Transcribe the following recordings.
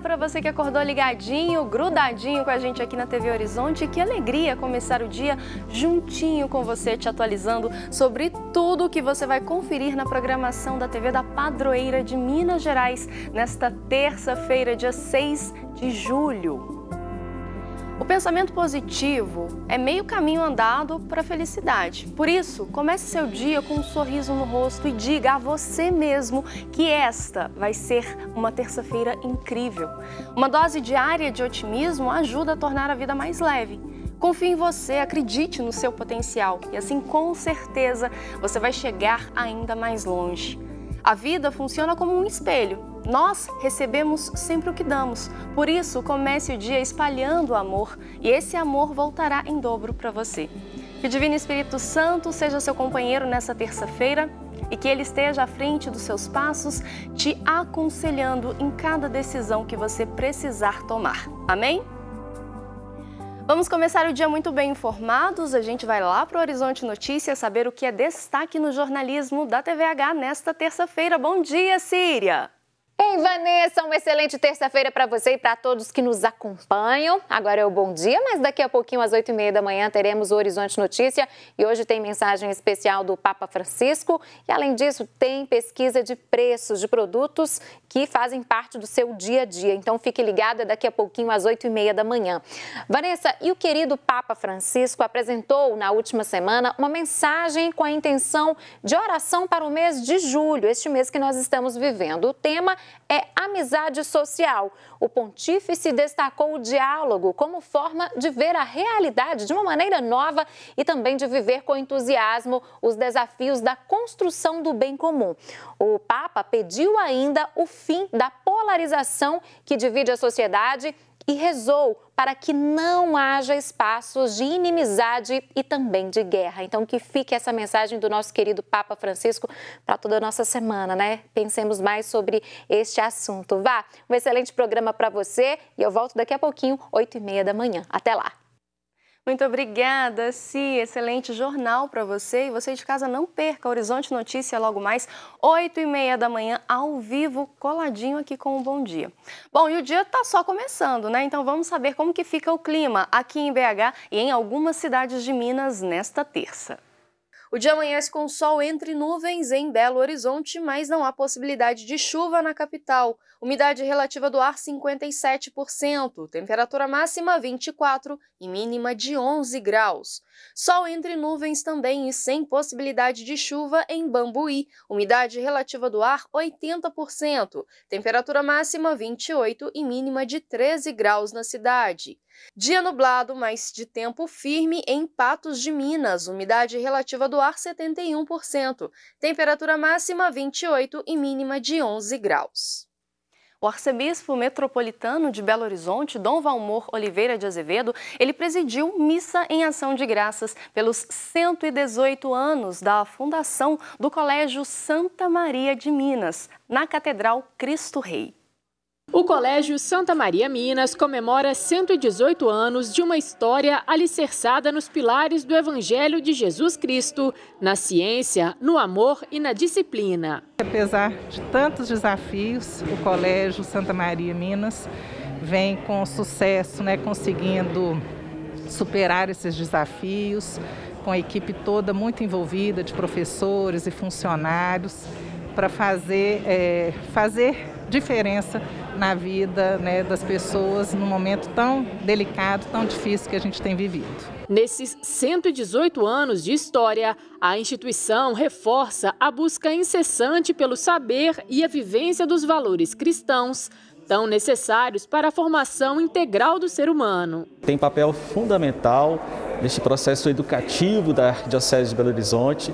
para você que acordou ligadinho, grudadinho com a gente aqui na TV Horizonte. Que alegria começar o dia juntinho com você, te atualizando sobre tudo o que você vai conferir na programação da TV da Padroeira de Minas Gerais nesta terça-feira, dia 6 de julho. O pensamento positivo é meio caminho andado para a felicidade. Por isso, comece seu dia com um sorriso no rosto e diga a você mesmo que esta vai ser uma terça-feira incrível. Uma dose diária de otimismo ajuda a tornar a vida mais leve. Confie em você, acredite no seu potencial e assim com certeza você vai chegar ainda mais longe. A vida funciona como um espelho nós recebemos sempre o que damos, por isso comece o dia espalhando o amor e esse amor voltará em dobro para você. Que o Divino Espírito Santo seja seu companheiro nessa terça-feira e que ele esteja à frente dos seus passos, te aconselhando em cada decisão que você precisar tomar. Amém? Vamos começar o dia muito bem informados. A gente vai lá para o Horizonte Notícias saber o que é destaque no jornalismo da TVH nesta terça-feira. Bom dia, Síria! Ei, Vanessa, uma excelente terça-feira para você e para todos que nos acompanham. Agora é o bom dia, mas daqui a pouquinho, às oito e meia da manhã, teremos o Horizonte Notícia e hoje tem mensagem especial do Papa Francisco e, além disso, tem pesquisa de preços de produtos que fazem parte do seu dia a dia. Então, fique ligada daqui a pouquinho, às oito e meia da manhã. Vanessa, e o querido Papa Francisco apresentou na última semana uma mensagem com a intenção de oração para o mês de julho, este mês que nós estamos vivendo. O tema é amizade social. O pontífice destacou o diálogo como forma de ver a realidade de uma maneira nova e também de viver com entusiasmo os desafios da construção do bem comum. O Papa pediu ainda o fim da polarização que divide a sociedade e rezou para que não haja espaços de inimizade e também de guerra. Então, que fique essa mensagem do nosso querido Papa Francisco para toda a nossa semana, né? Pensemos mais sobre este assunto. Vá, um excelente programa para você e eu volto daqui a pouquinho, 8 e meia da manhã. Até lá! Muito obrigada, Si. Excelente jornal para você. E você de casa não perca. Horizonte Notícia logo mais, 8 e meia da manhã, ao vivo, coladinho aqui com o Bom Dia. Bom, e o dia está só começando, né? Então vamos saber como que fica o clima aqui em BH e em algumas cidades de Minas nesta terça. O dia amanhece com sol entre nuvens em Belo Horizonte, mas não há possibilidade de chuva na capital. Umidade relativa do ar 57%, temperatura máxima 24 e mínima de 11 graus. Sol entre nuvens também e sem possibilidade de chuva em Bambuí. Umidade relativa do ar 80%, temperatura máxima 28 e mínima de 13 graus na cidade. Dia nublado, mas de tempo firme em Patos de Minas, umidade relativa do ar 71%, temperatura máxima 28 e mínima de 11 graus. O arcebispo metropolitano de Belo Horizonte, Dom Valmor Oliveira de Azevedo, ele presidiu missa em ação de graças pelos 118 anos da fundação do Colégio Santa Maria de Minas, na Catedral Cristo Rei. O Colégio Santa Maria Minas comemora 118 anos de uma história alicerçada nos pilares do Evangelho de Jesus Cristo, na ciência, no amor e na disciplina. Apesar de tantos desafios, o Colégio Santa Maria Minas vem com sucesso, né, conseguindo superar esses desafios, com a equipe toda muito envolvida de professores e funcionários para fazer, é, fazer diferença na vida né, das pessoas num momento tão delicado, tão difícil que a gente tem vivido. Nesses 118 anos de história, a instituição reforça a busca incessante pelo saber e a vivência dos valores cristãos tão necessários para a formação integral do ser humano. Tem papel fundamental neste processo educativo da Diocese de Belo Horizonte,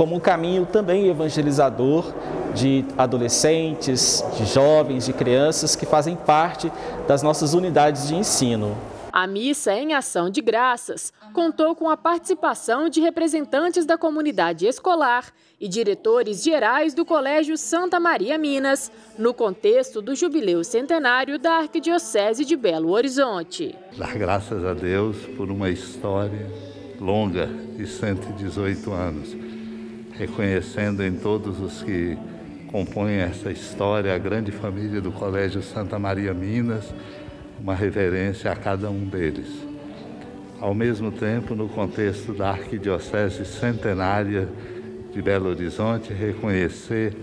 como um caminho também evangelizador de adolescentes, de jovens, de crianças que fazem parte das nossas unidades de ensino. A missa em ação de graças contou com a participação de representantes da comunidade escolar e diretores gerais do Colégio Santa Maria Minas, no contexto do jubileu centenário da Arquidiocese de Belo Horizonte. Dar graças a Deus por uma história longa de 118 anos reconhecendo em todos os que compõem essa história, a grande família do Colégio Santa Maria Minas, uma reverência a cada um deles. Ao mesmo tempo, no contexto da Arquidiocese Centenária de Belo Horizonte, reconhecer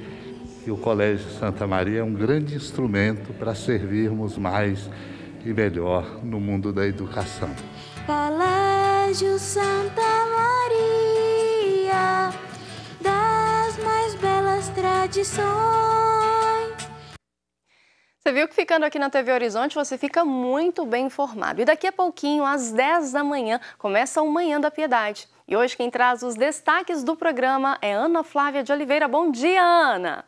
que o Colégio Santa Maria é um grande instrumento para servirmos mais e melhor no mundo da educação. Colégio Santa Você viu que ficando aqui na TV Horizonte você fica muito bem informado. E daqui a pouquinho, às 10 da manhã, começa o Manhã da Piedade. E hoje quem traz os destaques do programa é Ana Flávia de Oliveira. Bom dia, Ana!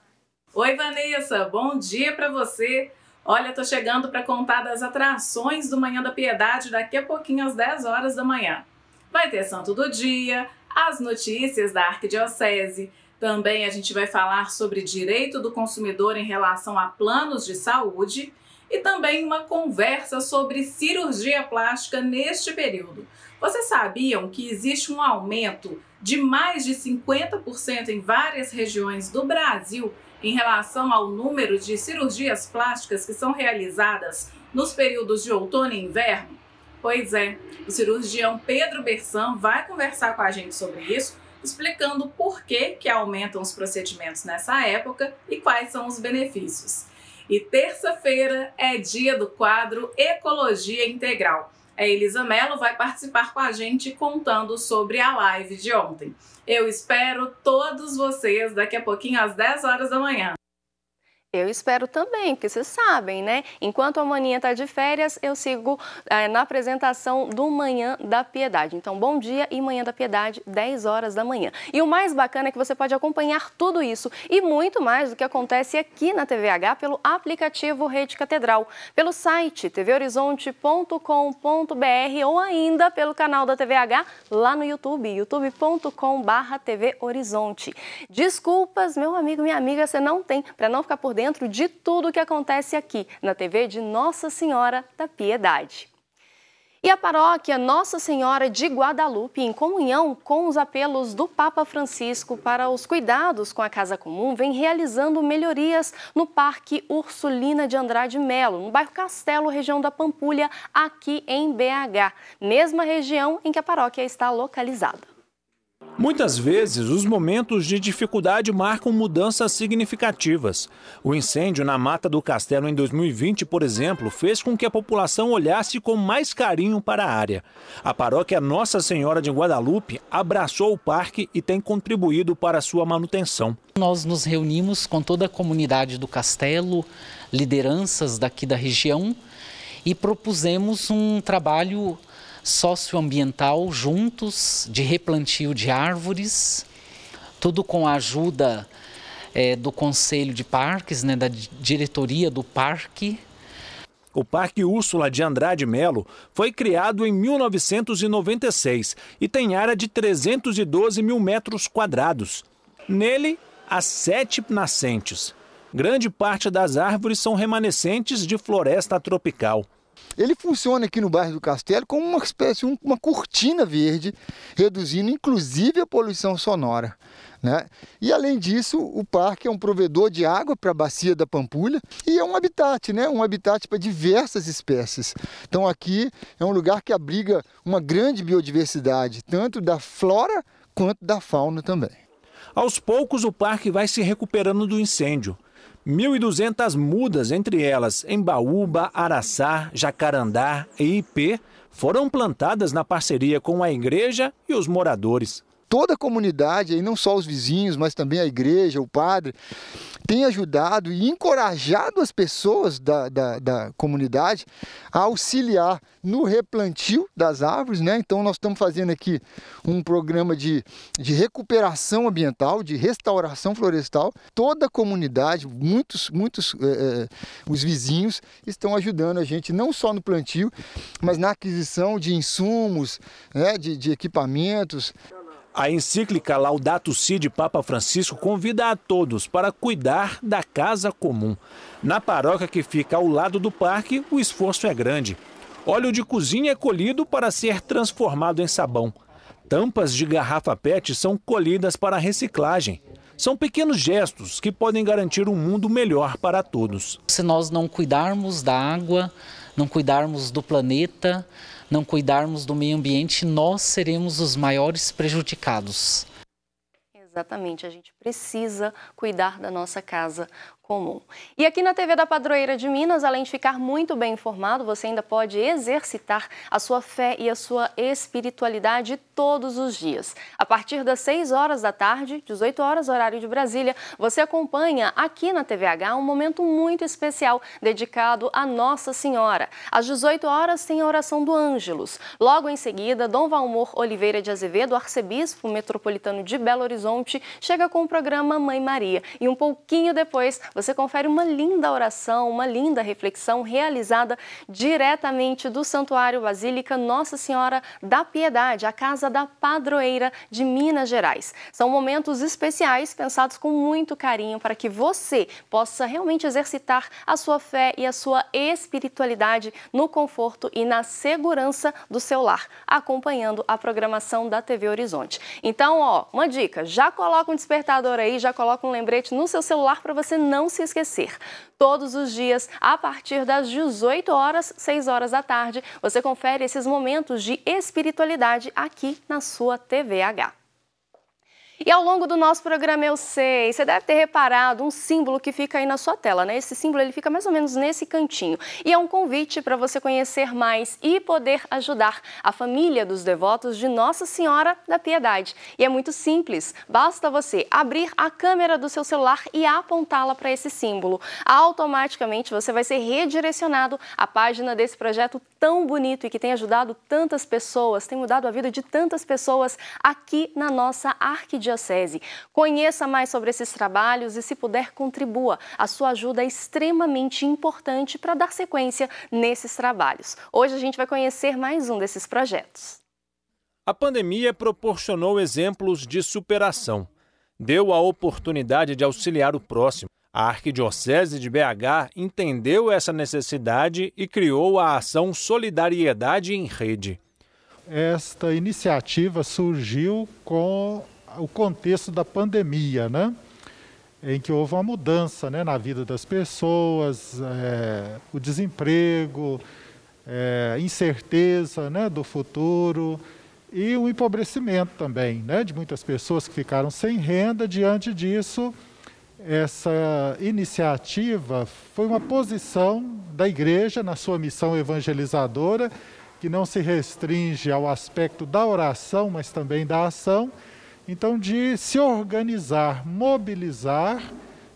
Oi, Vanessa! Bom dia para você! Olha, tô chegando para contar das atrações do Manhã da Piedade daqui a pouquinho às 10 horas da manhã. Vai ter Santo do Dia, as notícias da Arquidiocese, também a gente vai falar sobre direito do consumidor em relação a planos de saúde e também uma conversa sobre cirurgia plástica neste período. Vocês sabiam que existe um aumento de mais de 50% em várias regiões do Brasil em relação ao número de cirurgias plásticas que são realizadas nos períodos de outono e inverno? Pois é, o cirurgião Pedro Bersan vai conversar com a gente sobre isso explicando por que, que aumentam os procedimentos nessa época e quais são os benefícios. E terça-feira é dia do quadro Ecologia Integral. A Elisa Mello vai participar com a gente contando sobre a live de ontem. Eu espero todos vocês daqui a pouquinho às 10 horas da manhã. Eu espero também, porque vocês sabem, né? Enquanto a maninha está de férias, eu sigo é, na apresentação do Manhã da Piedade. Então, bom dia e Manhã da Piedade, 10 horas da manhã. E o mais bacana é que você pode acompanhar tudo isso e muito mais do que acontece aqui na TVH pelo aplicativo Rede Catedral, pelo site tvhorizonte.com.br ou ainda pelo canal da TVH lá no YouTube, youtube.com.br TV Horizonte. Desculpas, meu amigo, minha amiga, você não tem, para não ficar por dentro de tudo o que acontece aqui na TV de Nossa Senhora da Piedade. E a paróquia Nossa Senhora de Guadalupe, em comunhão com os apelos do Papa Francisco para os cuidados com a Casa Comum, vem realizando melhorias no Parque Ursulina de Andrade Melo, no bairro Castelo, região da Pampulha, aqui em BH, mesma região em que a paróquia está localizada. Muitas vezes, os momentos de dificuldade marcam mudanças significativas. O incêndio na Mata do Castelo em 2020, por exemplo, fez com que a população olhasse com mais carinho para a área. A paróquia Nossa Senhora de Guadalupe abraçou o parque e tem contribuído para sua manutenção. Nós nos reunimos com toda a comunidade do castelo, lideranças daqui da região e propusemos um trabalho socioambiental juntos, de replantio de árvores, tudo com a ajuda é, do Conselho de Parques, né, da diretoria do parque. O Parque Úrsula de Andrade Melo foi criado em 1996 e tem área de 312 mil metros quadrados. Nele, há sete nascentes. Grande parte das árvores são remanescentes de floresta tropical. Ele funciona aqui no bairro do Castelo como uma espécie, uma cortina verde, reduzindo inclusive a poluição sonora. Né? E além disso, o parque é um provedor de água para a bacia da Pampulha e é um habitat, né? um habitat para diversas espécies. Então aqui é um lugar que abriga uma grande biodiversidade, tanto da flora quanto da fauna também. Aos poucos o parque vai se recuperando do incêndio. 1.200 mudas, entre elas Embaúba, Araçá, Jacarandá e Ipê, foram plantadas na parceria com a igreja e os moradores toda a comunidade, e não só os vizinhos, mas também a igreja, o padre, tem ajudado e encorajado as pessoas da, da, da comunidade a auxiliar no replantio das árvores. Né? Então, nós estamos fazendo aqui um programa de, de recuperação ambiental, de restauração florestal. Toda a comunidade, muitos, muitos é, os vizinhos estão ajudando a gente não só no plantio, mas na aquisição de insumos, né, de, de equipamentos. A encíclica Laudato Si de Papa Francisco convida a todos para cuidar da casa comum. Na paróquia que fica ao lado do parque, o esforço é grande. Óleo de cozinha é colhido para ser transformado em sabão. Tampas de garrafa PET são colhidas para reciclagem. São pequenos gestos que podem garantir um mundo melhor para todos. Se nós não cuidarmos da água, não cuidarmos do planeta, não cuidarmos do meio ambiente, nós seremos os maiores prejudicados. Exatamente, a gente precisa cuidar da nossa casa comum. E aqui na TV da Padroeira de Minas, além de ficar muito bem informado, você ainda pode exercitar a sua fé e a sua espiritualidade todos os dias. A partir das 6 horas da tarde, 18 horas horário de Brasília, você acompanha aqui na TVH um momento muito especial dedicado a Nossa Senhora. Às 18 horas tem a oração do Ângelos. Logo em seguida, Dom Valmor Oliveira de Azevedo, arcebispo metropolitano de Belo Horizonte, chega com o programa Mãe Maria. E um pouquinho depois, você confere uma linda oração, uma linda reflexão realizada diretamente do Santuário Basílica Nossa Senhora da Piedade, a casa da padroeira de Minas Gerais. São momentos especiais pensados com muito carinho para que você possa realmente exercitar a sua fé e a sua espiritualidade no conforto e na segurança do seu lar, acompanhando a programação da TV Horizonte. Então, ó, uma dica, já coloca um despertador aí, já coloca um lembrete no seu celular para você não não se esquecer. Todos os dias, a partir das 18 horas, 6 horas da tarde, você confere esses momentos de espiritualidade aqui na sua TVH. E ao longo do nosso programa Eu Sei, você deve ter reparado um símbolo que fica aí na sua tela, né? Esse símbolo ele fica mais ou menos nesse cantinho. E é um convite para você conhecer mais e poder ajudar a família dos devotos de Nossa Senhora da Piedade. E é muito simples, basta você abrir a câmera do seu celular e apontá-la para esse símbolo. Automaticamente você vai ser redirecionado à página desse projeto tão bonito e que tem ajudado tantas pessoas, tem mudado a vida de tantas pessoas aqui na nossa arquidiocese Diocese. Conheça mais sobre esses trabalhos e, se puder, contribua. A sua ajuda é extremamente importante para dar sequência nesses trabalhos. Hoje a gente vai conhecer mais um desses projetos. A pandemia proporcionou exemplos de superação. Deu a oportunidade de auxiliar o próximo. A Arquidiocese de BH entendeu essa necessidade e criou a ação Solidariedade em Rede. Esta iniciativa surgiu com o contexto da pandemia, né? em que houve uma mudança né, na vida das pessoas, é, o desemprego, é, incerteza né, do futuro e o empobrecimento também né, de muitas pessoas que ficaram sem renda. Diante disso, essa iniciativa foi uma posição da igreja na sua missão evangelizadora, que não se restringe ao aspecto da oração, mas também da ação então, de se organizar, mobilizar,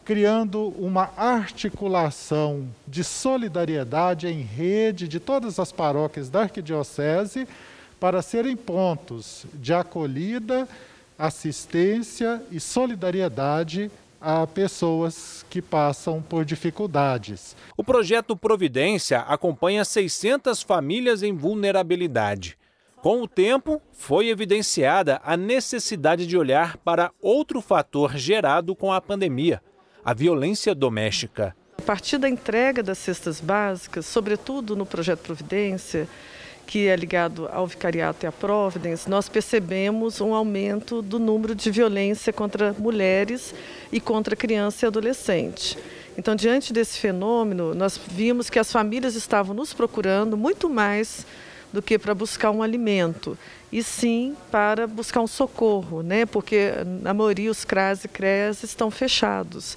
criando uma articulação de solidariedade em rede de todas as paróquias da arquidiocese para serem pontos de acolhida, assistência e solidariedade a pessoas que passam por dificuldades. O projeto Providência acompanha 600 famílias em vulnerabilidade. Com o tempo, foi evidenciada a necessidade de olhar para outro fator gerado com a pandemia: a violência doméstica. A partir da entrega das cestas básicas, sobretudo no projeto Providência, que é ligado ao Vicariato e à Providence, nós percebemos um aumento do número de violência contra mulheres e contra criança e adolescente. Então, diante desse fenômeno, nós vimos que as famílias estavam nos procurando muito mais do que para buscar um alimento, e sim para buscar um socorro, né? porque na maioria os CRAS e CREAS estão fechados.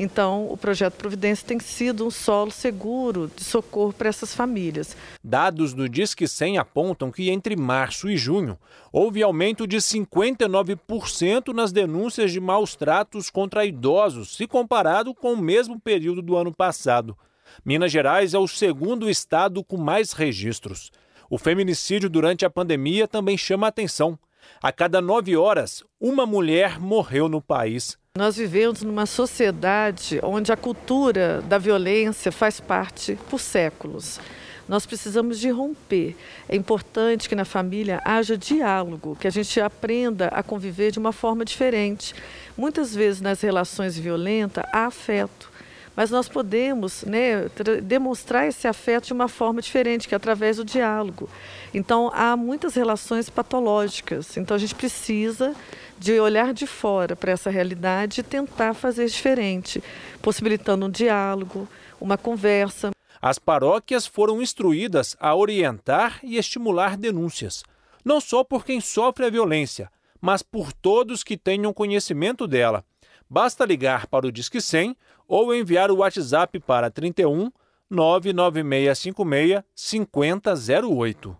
Então, o projeto Providência tem sido um solo seguro de socorro para essas famílias. Dados do Disque 100 apontam que entre março e junho houve aumento de 59% nas denúncias de maus tratos contra idosos, se comparado com o mesmo período do ano passado. Minas Gerais é o segundo estado com mais registros. O feminicídio durante a pandemia também chama atenção. A cada nove horas, uma mulher morreu no país. Nós vivemos numa sociedade onde a cultura da violência faz parte por séculos. Nós precisamos de romper. É importante que na família haja diálogo, que a gente aprenda a conviver de uma forma diferente. Muitas vezes nas relações violentas há afeto mas nós podemos né, demonstrar esse afeto de uma forma diferente, que é através do diálogo. Então, há muitas relações patológicas, então a gente precisa de olhar de fora para essa realidade e tentar fazer diferente, possibilitando um diálogo, uma conversa. As paróquias foram instruídas a orientar e estimular denúncias, não só por quem sofre a violência, mas por todos que tenham conhecimento dela. Basta ligar para o Disque 100 ou enviar o WhatsApp para 31 99656 5008.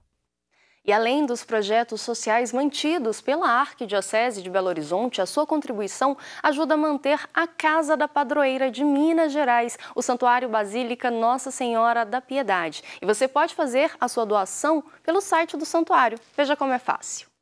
E além dos projetos sociais mantidos pela Arquidiocese de Belo Horizonte, a sua contribuição ajuda a manter a Casa da Padroeira de Minas Gerais, o Santuário Basílica Nossa Senhora da Piedade. E você pode fazer a sua doação pelo site do santuário. Veja como é fácil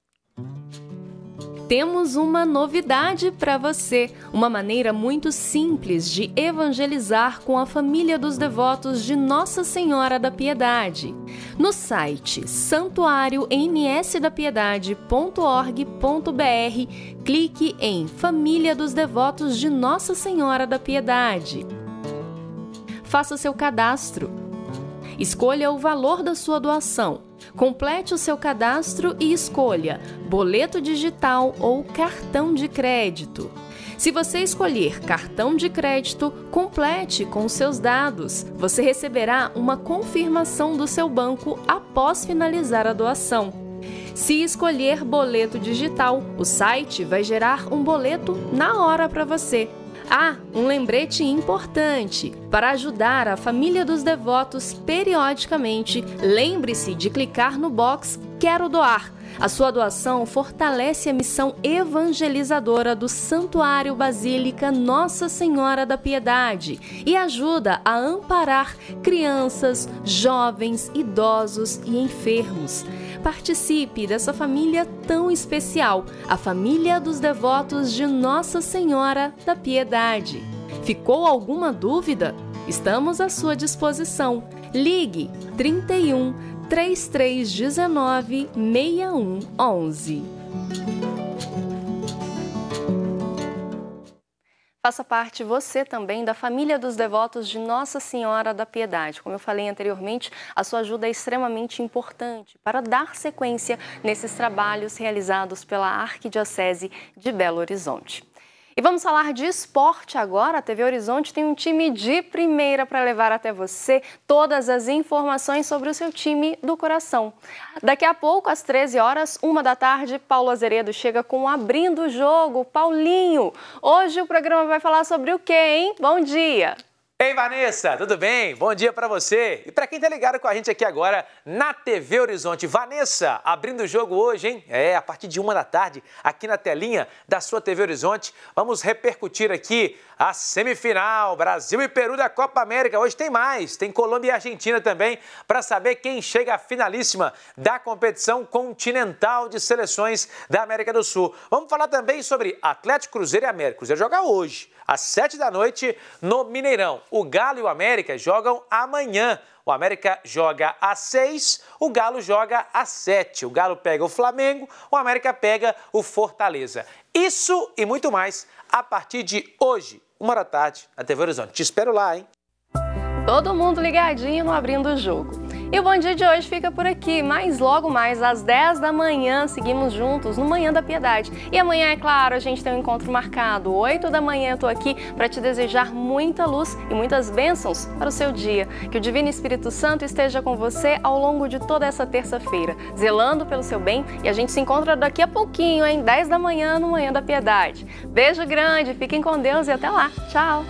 temos uma novidade para você, uma maneira muito simples de evangelizar com a família dos devotos de Nossa Senhora da Piedade. No site santuariomsdapiedade.org.br, clique em Família dos Devotos de Nossa Senhora da Piedade. Faça seu cadastro Escolha o valor da sua doação. Complete o seu cadastro e escolha boleto digital ou cartão de crédito. Se você escolher cartão de crédito, complete com seus dados. Você receberá uma confirmação do seu banco após finalizar a doação. Se escolher boleto digital, o site vai gerar um boleto na hora para você. Ah, um lembrete importante! Para ajudar a família dos devotos periodicamente, lembre-se de clicar no box Quero Doar. A sua doação fortalece a missão evangelizadora do Santuário Basílica Nossa Senhora da Piedade e ajuda a amparar crianças, jovens, idosos e enfermos participe dessa família tão especial, a família dos devotos de Nossa Senhora da Piedade. Ficou alguma dúvida? Estamos à sua disposição. Ligue 31 3319 6111. Faça parte você também da família dos devotos de Nossa Senhora da Piedade. Como eu falei anteriormente, a sua ajuda é extremamente importante para dar sequência nesses trabalhos realizados pela Arquidiocese de Belo Horizonte. E vamos falar de esporte agora. A TV Horizonte tem um time de primeira para levar até você todas as informações sobre o seu time do coração. Daqui a pouco, às 13 horas, uma da tarde, Paulo Azeredo chega com Abrindo o Jogo. Paulinho, hoje o programa vai falar sobre o quê, hein? Bom dia! Ei, Vanessa, tudo bem? Bom dia para você. E para quem tá ligado com a gente aqui agora na TV Horizonte. Vanessa, abrindo o jogo hoje, hein? É, a partir de uma da tarde, aqui na telinha da sua TV Horizonte. Vamos repercutir aqui a semifinal Brasil e Peru da Copa América. Hoje tem mais, tem Colômbia e Argentina também, para saber quem chega à finalíssima da competição continental de seleções da América do Sul. Vamos falar também sobre Atlético Cruzeiro e América. Cruzeiro joga hoje às 7 da noite no Mineirão. O Galo e o América jogam amanhã. O América joga às 6, o Galo joga às 7. O Galo pega o Flamengo, o América pega o Fortaleza. Isso e muito mais a partir de hoje, uma da tarde, na TV Horizonte. Te espero lá, hein? Todo mundo ligadinho no Abrindo o Jogo. E o Bom Dia de hoje fica por aqui, mas logo mais às 10 da manhã seguimos juntos no Manhã da Piedade. E amanhã, é claro, a gente tem um encontro marcado. 8 da manhã eu tô aqui para te desejar muita luz e muitas bênçãos para o seu dia. Que o Divino Espírito Santo esteja com você ao longo de toda essa terça-feira, zelando pelo seu bem e a gente se encontra daqui a pouquinho, em 10 da manhã no Manhã da Piedade. Beijo grande, fiquem com Deus e até lá. Tchau!